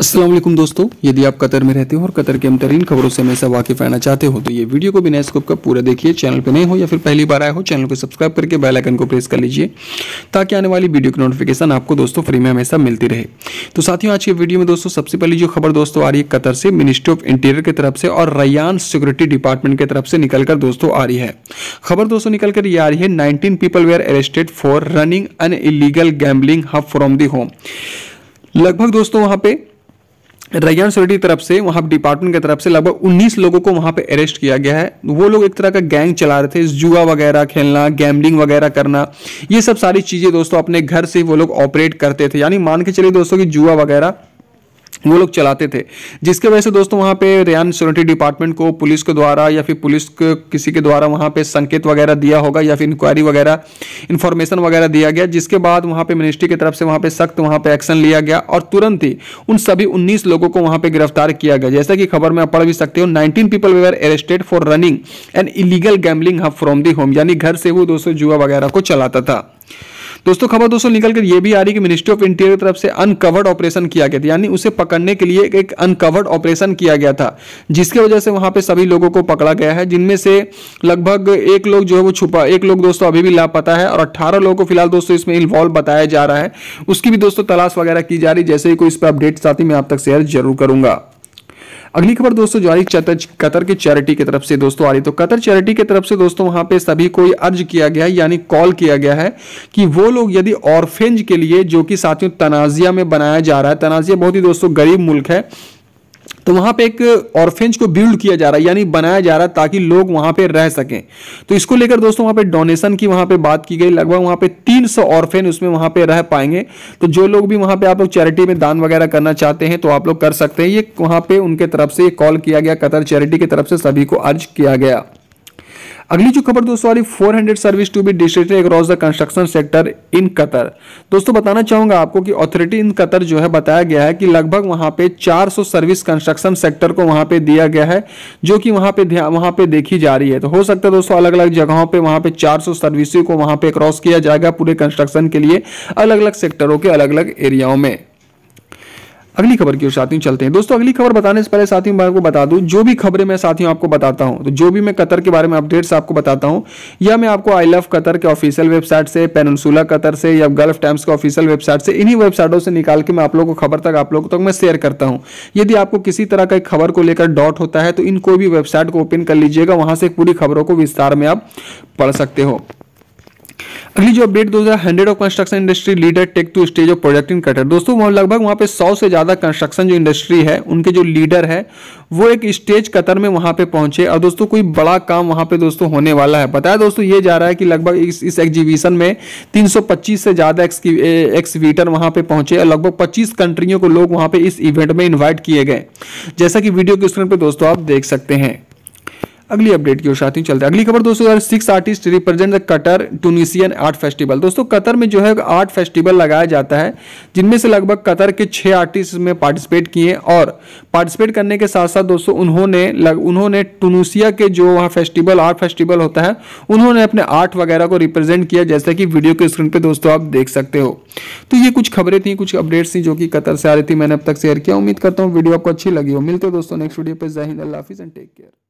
असलम दोस्तों यदि आप कतर में रहते हो और कतर के अमतरीन खबरों से हमेशा वाकिफ रहना चाहते हो तो ये वीडियो को बिना स्कोप का पूरा देखिए चैनल पर नए हो या फिर पहली बार आए हो चैनल को सब्सक्राइब करके बेल आइकन को प्रेस कर लीजिए ताकि आने वाली वीडियो की नोटिफिकेशन आपको दोस्तों फ्री में हमेशा मिलती रहे तो साथियों आज के वीडियो में दोस्तों सबसे पहली जो खबर दोस्तों आ रही है कतर से मिनिस्ट्री ऑफ इंटीरियर की तरफ से और रैयान सिक्योरिटी डिपार्टमेंट की तरफ से निकलकर दोस्तों आ रही है खबर दोस्तों निकलकर ये आ रही है nineteen people were arrested for running an illegal gambling hub from the home लगभग दोस्तों वहां पे रैयान सोरेटी की तरफ से वहाँ डिपार्टमेंट की तरफ से लगभग 19 लोगों को वहाँ पे अरेस्ट किया गया है वो लोग एक तरह का गैंग चला रहे थे जुआ वगैरह खेलना गैमलिंग वगैरह करना ये सब सारी चीज़ें दोस्तों अपने घर से वो लोग ऑपरेट करते थे यानी मान के चलिए दोस्तों कि जुआ वगैरह वो लोग चलाते थे जिसके वजह से दोस्तों वहाँ पे रेन सिक्योरिटी डिपार्टमेंट को पुलिस के द्वारा या फिर पुलिस के किसी के द्वारा वहाँ पे संकेत वगैरह दिया होगा या फिर इंक्वायरी वगैरह इन्फॉर्मेशन वगैरह दिया गया जिसके बाद वहाँ पे मिनिस्ट्री की तरफ से वहाँ पे सख्त वहाँ पे एक्शन लिया गया और तुरंत ही उन सभी उन्नीस लोगों को वहाँ पर गिरफ्तार किया गया जैसा कि खबर में आप पढ़ भी सकते हो nineteen people were arrested for running and illegal gambling from the home यानी घर से वो दोस्तों जुआ वगैरह को चलाता था दोस्तों खबर दोस्तों निकल कर यह भी आ रही कि मिनिस्ट्री ऑफ इंटीरियर की तरफ से अनकवर्ड ऑपरेशन किया गया था यानी उसे पकड़ने के लिए एक अनकवर्ड ऑपरेशन किया गया था जिसकी वजह से वहां पर सभी लोगों को पकड़ा गया है जिनमें से लगभग एक लोग जो है वो छुपा एक लोग दोस्तों अभी भी लापता है और अट्ठारह लोगों को फिलहाल दोस्तों इसमें इन्वॉल्व बताया जा रहा है उसकी भी दोस्तों तलाश वगैरह की जा रही जैसे ही कोई इस पर अपडेट साथ ही मैं आप तक शेयर जरूर करूंगा अगली खबर दोस्तों जारी कतर के चैरिटी की तरफ से दोस्तों आ रही तो कतर चैरिटी की तरफ से दोस्तों वहां पे सभी को अर्ज किया गया है यानी कॉल किया गया है कि वो लोग यदि ऑर्फेंज के लिए जो कि साथियों तनाजिया में बनाया जा रहा है तनाजिया बहुत ही दोस्तों गरीब मुल्क है तो वहाँ पे एक ऑर्फेंज को बिल्ड किया जा रहा है यानी बनाया जा रहा है ताकि लोग वहाँ पे रह सकें तो इसको लेकर दोस्तों वहाँ पे डोनेशन की वहाँ पे बात की गई लगभग वहाँ पे 300 सौ ऑर्फेन उसमें वहाँ पे रह पाएंगे तो जो लोग भी वहाँ पे आप लोग चैरिटी में दान वगैरह करना चाहते हैं तो आप लोग कर सकते हैं ये वहाँ पे उनके तरफ से कॉल किया गया कतर चैरिटी की तरफ से सभी को अर्ज किया गया अगली जो खबर दोस्तों आ रही four hundred service to be distributed across the construction sector in Qatar दोस्तों बताना चाहूंगा आपको कि अथॉरिटी इन कतर जो है बताया गया है कि लगभग वहां पे 400 सर्विस कंस्ट्रक्शन सेक्टर को वहां पे दिया गया है जो कि वहां पे वहां पे देखी जा रही है तो हो सकता है दोस्तों अलग अलग जगहों पर वहां पर चार सर्विसेज को वहां पर क्रॉस किया जाएगा पूरे कंस्ट्रक्शन के लिए अलग अलग सेक्टरों के अलग अलग एरियाओं में अगली खबर की ओर साथियों चलते हैं दोस्तों अगली खबर बताने से पहले साथियों मैं आपको बता दूं जो भी खबरें मैं साथियों आपको बताता हूं तो जो भी मैं कतर के बारे में अपडेट्स आपको बताता हूं या मैं आपको आई लव कतर के ऑफिशियल वेबसाइट से पेनसुला कतर से या गल्फ टाइम्स के ऑफिशियल वेबसाइट से इन्हीं वेबसाइटों से निकाल के मैं आप लोगों को खबर तक आप लोगों तक मैं शेयर करता हूँ यदि आपको किसी तरह का खबर को लेकर डॉट होता है तो इन कोई भी वेबसाइट को ओपन कर लीजिएगा वहां से पूरी खबरों को विस्तार में आप पढ़ सकते हो अगली जो अपडेट दोस्तों hundred of construction industry leader take to stage of project in Qatar दोस्तों लगभग वहां पे सौ से ज़्यादा कंस्ट्रक्शन जो इंडस्ट्री है उनके जो लीडर है वो एक स्टेज कतर में वहां पे पहुंचे और दोस्तों कोई बड़ा काम वहां पे दोस्तों होने वाला है बताया दोस्तों ये जा रहा है कि लगभग इस इस एग्जीबिशन में 325 से ज़्यादा एक्सवीटर वहां पे पहुंचे और लगभग पच्चीस कंट्रियों को लोग वहां पे इस इवेंट में इन्वाइट किए गए जैसा कि वीडियो के स्क्रीन पर दोस्तों आप देख सकते हैं अगली अपडेट की ओर साथ ही चलते हैं अगली खबर दोस्तों six artist represent the Qatar Tunisian art festival दोस्तों कतर में जो है आर्ट फेस्टिवल लगाया जाता है जिनमें से लगभग कतर के छः आर्टिस्ट में पार्टिसिपेट किए और पार्टिसिपेट करने के साथ साथ दोस्तों उन्होंने लग, उन्होंने टूनिसिया के जो वहाँ फेस्टिवल आर्ट फेस्टिवल होता है उन्होंने अपने आर्ट वगैरह को रिप्रेजेंट किया जैसा कि वीडियो के स्क्रीन पर दोस्तों आप देख सकते हो तो ये कुछ खबरें थी कुछ अपडेट्स थी जो कि कतर से आ रही थी मैंने अब तक शेयर किया उम्मीद करता हूँ वीडियो आपको अच्छी लगी हो मिलते दोस्तों नेक्स्ट वीडियो पर जहिंद अल्लाह एंड टेक केयर